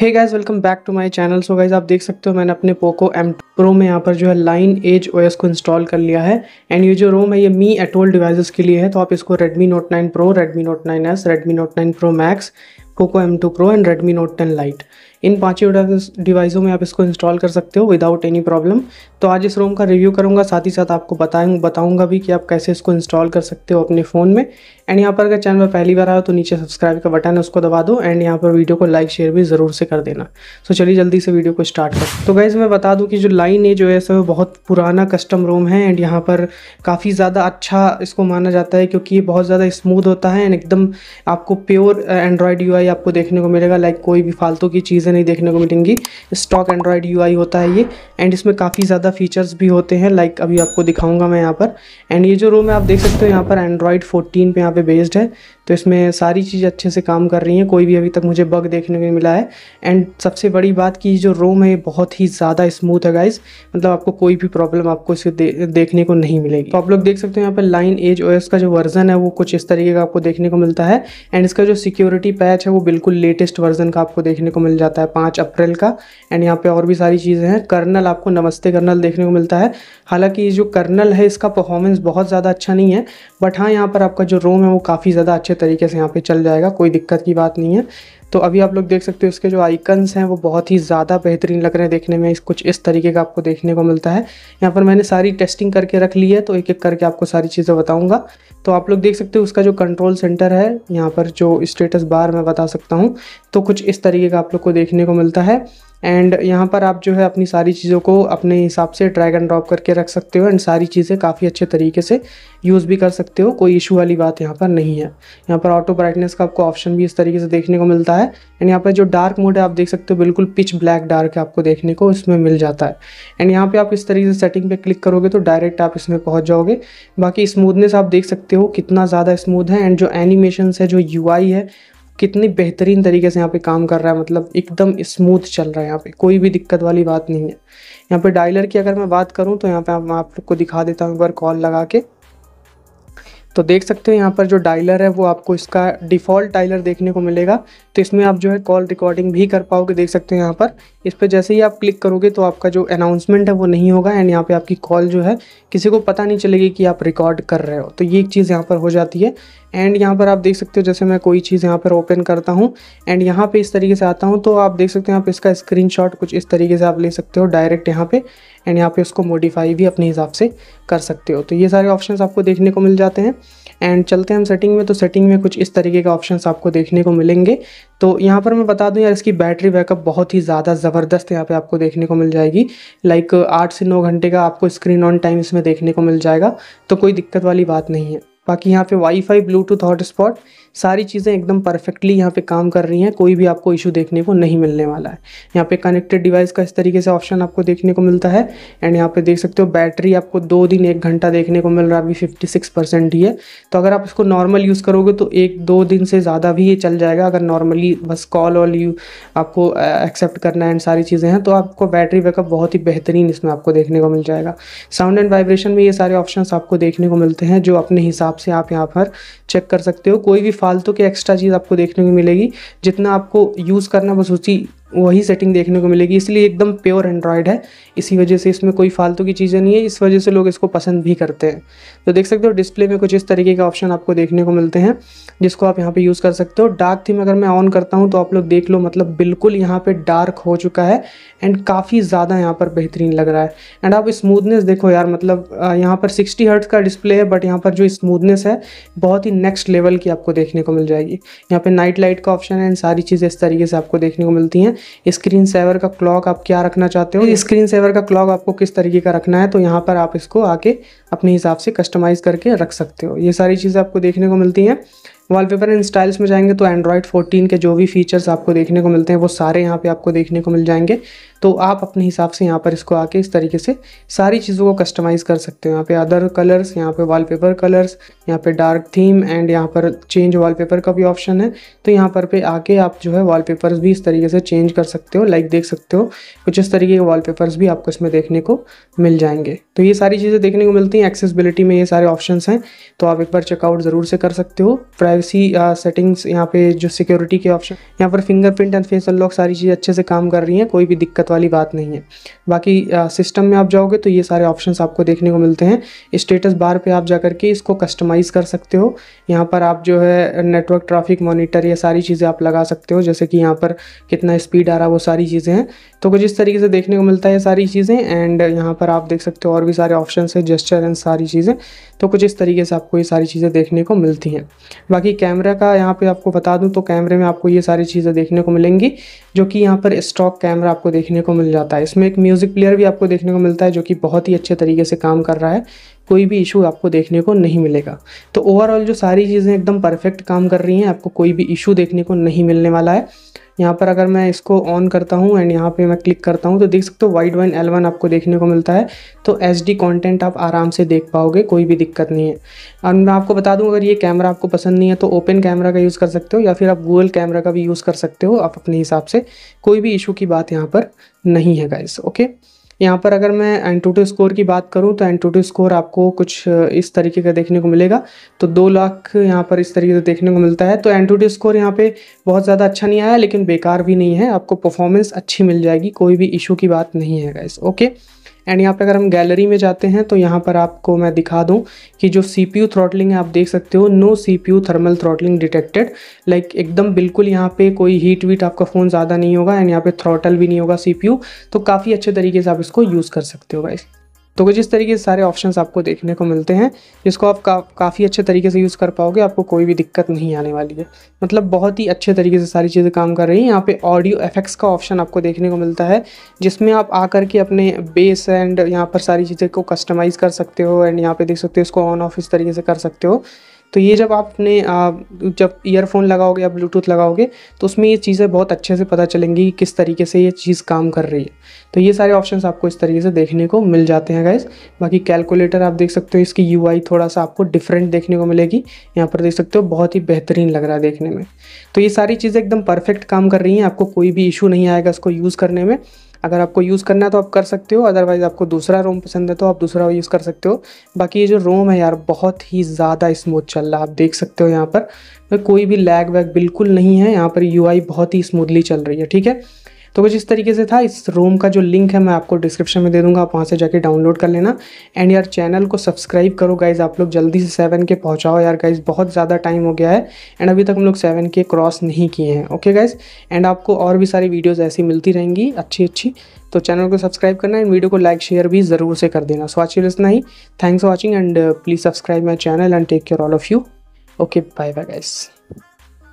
Hey guys welcome back to my channel so guys आप देख सकते हो मैंने अपने पोको एम प्रो में यहाँ पर जो है लाइन एज ओ को इंस्टॉल कर लिया है एंड ये जो रोम है ये मी एटोल डिवाइसेस के लिए है तो आप इसको Redmi note 9 pro Redmi note 9s Redmi note 9 pro max Poco M two pro and Redmi note 10 lite इन ही डिवाइसों में आप इसको इंस्टॉल कर सकते हो विदाउट एनी प्रॉब्लम तो आज इस रोम का रिव्यू करूँगा साथ ही साथ आपको बताएं बताऊँगा भी कि आप कैसे इसको इंस्टॉल कर सकते हो अपने फ़ोन में एंड यहाँ पर अगर चैनल पर पहली बार आओ तो नीचे सब्सक्राइब का बटन है उसको दबा दो एंड यहाँ पर वीडियो को लाइक शेयर भी ज़रूर से कर देना सो चलिए जल्दी से वीडियो को स्टार्ट कर तो गाइज़ मैं बता दूँ कि जो लाइन है जो है सो बहुत पुराना कस्टम रूम है एंड यहाँ पर काफ़ी ज़्यादा अच्छा इसको माना जाता है क्योंकि ये बहुत ज़्यादा स्मूथ होता है एंड एकदम आपको प्योर एंड्रॉयड यू आपको देखने को मिलेगा लाइक कोई भी फालतू की चीज़ें नहीं देखने को मिलेंगी स्टॉक एंड्रॉयड यू होता है ये एंड इसमें काफ़ी ज़्यादा फीचर्स भी होते हैं लाइक अभी आपको दिखाऊँगा मैं यहाँ पर एंड ये जो रूम है आप देख सकते हो यहाँ पर एंड्रॉयड फोर्टीन पर यहाँ पे बेस्ड है तो इसमें सारी चीज़ अच्छे से काम कर रही हैं कोई भी अभी तक मुझे बग देखने को मिला है एंड सबसे बड़ी बात कि जो रोम है बहुत ही ज़्यादा स्मूथ है गाइज मतलब आपको कोई भी प्रॉब्लम आपको इसे दे, देखने को नहीं मिलेगी तो आप लोग देख सकते हो यहाँ पर लाइन एज ओ का जो वर्जन है वो कुछ इस तरीके का आपको देखने को मिलता है एंड इसका जो सिक्योरिटी पैच है वो बिल्कुल लेटेस्ट वर्जन का आपको देखने को मिल जाता है पाँच अप्रैल का एंड यहाँ पर और भी सारी चीज़ें हैं कर्नल आपको नमस्ते कर्नल देखने को मिलता है हालांकि जो कर्नल है इसका परफॉर्मेंस बहुत ज़्यादा अच्छा नहीं है बट हाँ यहाँ पर आपका जो रोम है वो काफ़ी ज़्यादा अच्छे तरीके से यहाँ पे चल जाएगा कोई दिक्कत की बात नहीं है तो अभी आप लोग देख सकते हो इसके जो आइकन्स हैं वो बहुत ही ज़्यादा बेहतरीन लग रहे हैं देखने में इस कुछ इस तरीके का आपको देखने को मिलता है यहाँ पर मैंने सारी टेस्टिंग करके रख ली है तो एक एक करके आपको सारी चीज़ें बताऊँगा तो आप लोग देख सकते हो उसका जो कंट्रोल सेंटर है यहाँ पर जो स्टेटस बार मैं बता सकता हूँ तो कुछ इस तरीके का आप लोग को देखने को मिलता है एंड यहाँ पर आप जो है अपनी सारी चीज़ों को अपने हिसाब से ड्रैग एंड ड्रॉप करके रख सकते हो एंड सारी चीज़ें काफ़ी अच्छे तरीके से यूज़ भी कर सकते हो कोई इशू वाली बात यहाँ पर नहीं है यहाँ पर ऑटो ब्राइटनेस का आपको ऑप्शन भी इस तरीके से देखने को मिलता है है एंड यहाँ पर जो डार्क मोड है आप देख सकते हो बिल्कुल पिच ब्लैक डार्क है आपको देखने को इसमें मिल जाता है एंड यहाँ पे आप इस तरीके से सेटिंग पे क्लिक करोगे तो डायरेक्ट आप इसमें पहुँच जाओगे बाकी स्मूदनेस आप देख सकते हो कितना ज़्यादा स्मूथ है एंड जो एनिमेशन है जो यू है कितनी बेहतरीन तरीके से यहाँ पे काम कर रहा है मतलब एकदम स्मूथ चल रहा है यहाँ पे कोई भी दिक्कत वाली बात नहीं है यहाँ पे डायलर की अगर मैं बात करूँ तो यहाँ पे आप, आप लोग को दिखा देता हूँ एक बार कॉल लगा के तो देख सकते हो यहाँ पर जो डायलर है वो आपको इसका डिफ़ॉल्ट डायलर देखने को मिलेगा तो इसमें आप जो है कॉल रिकॉर्डिंग भी कर पाओगे देख सकते हैं यहाँ पर इस पर जैसे ही आप क्लिक करोगे तो आपका जो अनाउंसमेंट है वो नहीं होगा एंड यहाँ पे आपकी कॉल जो है किसी को पता नहीं चलेगी कि आप रिकॉर्ड कर रहे हो तो ये एक चीज़ यहाँ पर हो जाती है एंड यहाँ पर आप देख सकते हो जैसे मैं कोई चीज़ यहाँ पर ओपन करता हूँ एंड यहाँ पे इस तरीके से आता हूँ तो आप देख सकते हो यहाँ पे इसका स्क्रीनशॉट कुछ इस तरीके से आप ले सकते हो डायरेक्ट यहाँ पे एंड यहाँ पे उसको मॉडिफाई भी अपने हिसाब से कर सकते हो तो ये सारे ऑप्शन आपको देखने को मिल जाते हैं एंड चलते हैं हम सेटिंग में तो सेटिंग में कुछ इस तरीके के ऑप्शंस आपको देखने को मिलेंगे तो यहाँ पर मैं बता दूँ यार इसकी बैटरी बैकअप बहुत ही ज़्यादा ज़बरदस्त यहाँ पे आपको देखने को मिल जाएगी लाइक आठ से नौ घंटे का आपको स्क्रीन ऑन टाइम इसमें देखने को मिल जाएगा तो कोई दिक्कत वाली बात नहीं है बाकी यहाँ पे वाईफाई ब्लूटूथ हॉटस्पॉट सारी चीज़ें एकदम परफेक्टली यहाँ पे काम कर रही हैं कोई भी आपको इशू देखने को नहीं मिलने वाला है यहाँ पे कनेक्टेड डिवाइस का इस तरीके से ऑप्शन आपको देखने को मिलता है एंड यहाँ पे देख सकते हो बैटरी आपको दो दिन एक घंटा देखने को मिल रहा है अभी फिफ्टी सिक्स परसेंट ही है तो अगर आप इसको नॉर्मल यूज़ करोगे तो एक दो दिन से ज़्यादा भी ये चल जाएगा अगर नॉर्मली बस कॉल और यू आपको एक्सेप्ट करना है एंड सारी चीज़ें हैं तो आपको बैटरी बैकअप बहुत ही बेहतरीन इसमें आपको देखने को मिल जाएगा साउंड एंड वाइब्रेशन में ये सारे ऑप्शन आपको देखने को मिलते हैं जो अपने हिसाब से आप यहाँ पर चेक कर सकते हो कोई भी फालतू के एक्स्ट्रा चीज़ आपको देखने को मिलेगी जितना आपको यूज़ करना बस उसी वही सेटिंग देखने को मिलेगी इसलिए एकदम प्योर एंड्रॉयड है इसी वजह से इसमें कोई फालतू की चीज़ें नहीं है इस वजह से लोग इसको पसंद भी करते हैं तो देख सकते हो डिस्प्ले में कुछ इस तरीके का ऑप्शन आपको देखने को मिलते हैं जिसको आप यहाँ पे यूज़ कर सकते हो डार्क थीम अगर मैं ऑन करता हूँ तो आप लोग देख लो मतलब बिल्कुल यहाँ पर डार्क हो चुका है एंड काफ़ी ज़्यादा यहाँ पर बेहतरीन लग रहा है एंड आप स्मूदनेस देखो यार मतलब यहाँ पर सिक्सटी हर्ट्स का डिस्प्ले है बट यहाँ पर जो स्मूदनेस है बहुत ही नेक्स्ट लेवल की आपको देखने को मिल जाएगी यहाँ पर नाइट लाइट का ऑप्शन है एंड सारी चीज़ें इस तरीके से आपको देखने को मिलती हैं स्क्रीन सेवर का क्लॉक आप क्या रखना चाहते हो हम्म। स्क्रीन सेवर का क्लॉक आपको किस तरीके का रखना है तो यहाँ पर आप इसको आके अपने हिसाब से कस्टमाइज़ करके रख सकते हो ये सारी चीज़ें आपको देखने को मिलती हैं वॉलपेपर एंड स्टाइल्स में जाएंगे तो एंड्रॉयड 14 के जो भी फीचर्स आपको देखने को मिलते हैं वो सारे यहाँ पे आपको देखने को मिल जाएंगे तो आप अपने हिसाब से यहाँ पर इसको आके इस तरीके से सारी चीज़ों को कस्टमाइज़ कर सकते हो यहाँ पे अदर कलर्स यहाँ पे वॉलपेपर कलर्स यहाँ पे डार्क थीम एंड यहाँ पर चेंज वॉलपेपर का भी ऑप्शन है तो यहाँ पर पे आके आप जो है पेपर्स भी इस तरीके से चेंज कर सकते हो लाइक देख सकते हो कुछ इस तरीके के पेपर्स भी आपको इसमें देखने को मिल जाएंगे तो ये सारी चीज़ें देखने को मिलती हैं एक्सेसबिलिटी में ये सारे ऑप्शन हैं तो आप एक बार चेकआउट ज़रूर से कर सकते हो प्राइवेसी सेटिंग्स यहाँ पे जो सिक्योरिटी के ऑप्शन यहाँ पर फिंगरप्रिंट एंड फेस अनलॉक सारी चीज़ें अच्छे से काम कर रही हैं कोई भी दिक्कत दिक्कत वाली बात नहीं है बाकी सिस्टम में आप जाओगे तो ये सारे ऑप्शन आपको देखने को मिलते हैं स्टेटस बार पर आप जा के इसको कस्टमाइज़ कर सकते हो यहाँ पर आप जो है नेटवर्क ट्राफिक मोनिटर या सारी चीज़ें आप लगा सकते हो जैसे कि यहाँ पर कितना स्पीड आ रहा है वो सारी चीज़ें हैं तो कुछ इस तरीके से देखने को मिलता है सारी चीज़ें एंड यहाँ पर आप देख सकते हो और भी सारे ऑप्शन है जेस्चर एंड सारी चीज़ें तो कुछ इस तरीके से आपको ये सारी चीज़ें देखने को मिलती हैं बाकी कैमरा का यहाँ पर आपको बता दूँ तो कैमरे में आपको ये सारी चीज़ें देखने को मिलेंगी जो कि यहाँ पर स्टॉक कैमरा आपको देखने देखने को मिल जाता है इसमें एक म्यूज़िक प्लेयर भी आपको देखने को मिलता है जो कि बहुत ही अच्छे तरीके से काम कर रहा है कोई भी इशू आपको देखने को नहीं मिलेगा तो ओवरऑल जो सारी चीज़ें एकदम परफेक्ट काम कर रही हैं आपको कोई भी इशू देखने को नहीं मिलने वाला है यहाँ पर अगर मैं इसको ऑन करता हूँ एंड यहाँ पे मैं क्लिक करता हूँ तो देख सकते हो वाइड वाइन एल वन आपको देखने को मिलता है तो एच डी कॉन्टेंट आप आराम से देख पाओगे कोई भी दिक्कत नहीं है और मैं आपको बता दूँ अगर ये कैमरा आपको पसंद नहीं है तो ओपन कैमरा का यूज़ कर सकते हो या फिर आप गूगल कैमरा का भी यूज़ कर सकते हो आप अपने हिसाब से कोई भी इशू की बात यहाँ पर नहीं है गाइस ओके यहाँ पर अगर मैं एंटूटो स्कोर की बात करूँ तो एंटूटो स्कोर आपको कुछ इस तरीके का देखने को मिलेगा तो दो लाख यहाँ पर इस तरीके से देखने को मिलता है तो एंटूटो स्कोर यहाँ पर बहुत ज़्यादा अच्छा नहीं आया लेकिन बेकार भी नहीं है आपको परफॉर्मेंस अच्छी मिल जाएगी कोई भी इशू की बात नहीं है गैस ओके एंड यहाँ पे अगर हम गैलरी में जाते हैं तो यहाँ पर आपको मैं दिखा दूँ कि जो सी पी यू थ्रॉटलिंग है आप देख सकते हो no C P U thermal throttling detected like एकदम बिल्कुल यहाँ पे कोई हीट वीट आपका फ़ोन ज़्यादा नहीं होगा एंड यहाँ पे थ्रॉटल भी नहीं होगा सी पी यू तो काफ़ी अच्छे तरीके से आप इसको यूज़ कर सकते हो भाई तो कुछ इस तरीके से सारे ऑप्शन आपको देखने को मिलते हैं जिसको आप का, काफ़ी अच्छे तरीके से यूज़ कर पाओगे आपको कोई भी दिक्कत नहीं आने वाली है मतलब बहुत ही अच्छे तरीके से सारी चीज़ें काम कर रही हैं यहाँ पे ऑडियो एफेक्ट्स का ऑप्शन आपको देखने को मिलता है जिसमें आप आकर के अपने बेस एंड यहाँ पर सारी चीज़ें को कस्टमाइज़ कर सकते हो एंड यहाँ पर देख सकते हो इसको ऑन ऑफ इस तरीके से कर सकते हो तो ये जब आपने जब ईयरफोन लगाओगे या ब्लूटूथ लगाओगे तो उसमें ये चीज़ें बहुत अच्छे से पता चलेंगी कि किस तरीके से ये चीज़ काम कर रही है तो ये सारे ऑप्शंस आपको इस तरीके से देखने को मिल जाते हैं गाइज बाकी कैलकुलेटर आप देख सकते हो इसकी यू थोड़ा सा आपको डिफरेंट देखने को मिलेगी यहाँ पर देख सकते हो बहुत ही बेहतरीन लग रहा है देखने में तो ये सारी चीज़ें एकदम परफेक्ट काम कर रही हैं आपको कोई भी इशू नहीं आएगा इसको यूज़ करने में अगर आपको यूज़ करना है तो आप कर सकते हो अदरवाइज़ आपको दूसरा रोम पसंद है तो आप दूसरा यूज़ कर सकते हो बाकी ये जो रोम है यार बहुत ही ज़्यादा स्मूथ चल रहा है आप देख सकते हो यहाँ पर कोई भी लैग वैग बिल्कुल नहीं है यहाँ पर यू बहुत ही स्मूथली चल रही है ठीक है तो कुछ इस तरीके से था इस रोम का जो लिंक है मैं आपको डिस्क्रिप्शन में दे दूंगा आप वहाँ से जाके डाउनलोड कर लेना एंड यार चैनल को सब्सक्राइब करो गाइज आप लोग जल्दी से सेवन के पहुँचाओ यार गाइज बहुत ज़्यादा टाइम हो गया है एंड अभी तक हम लोग सेवन के क्रॉस नहीं किए हैं ओके गाइज एंड आपको और भी सारी वीडियोज़ ऐसी मिलती रहेंगी अच्छी अच्छी तो चैनल को सब्सक्राइब करना एंड वीडियो को लाइक शेयर भी ज़रूर से कर देना सो वॉचिंग इतना ही thanks for watching and please subscribe my channel and take care all of you okay bye bye guys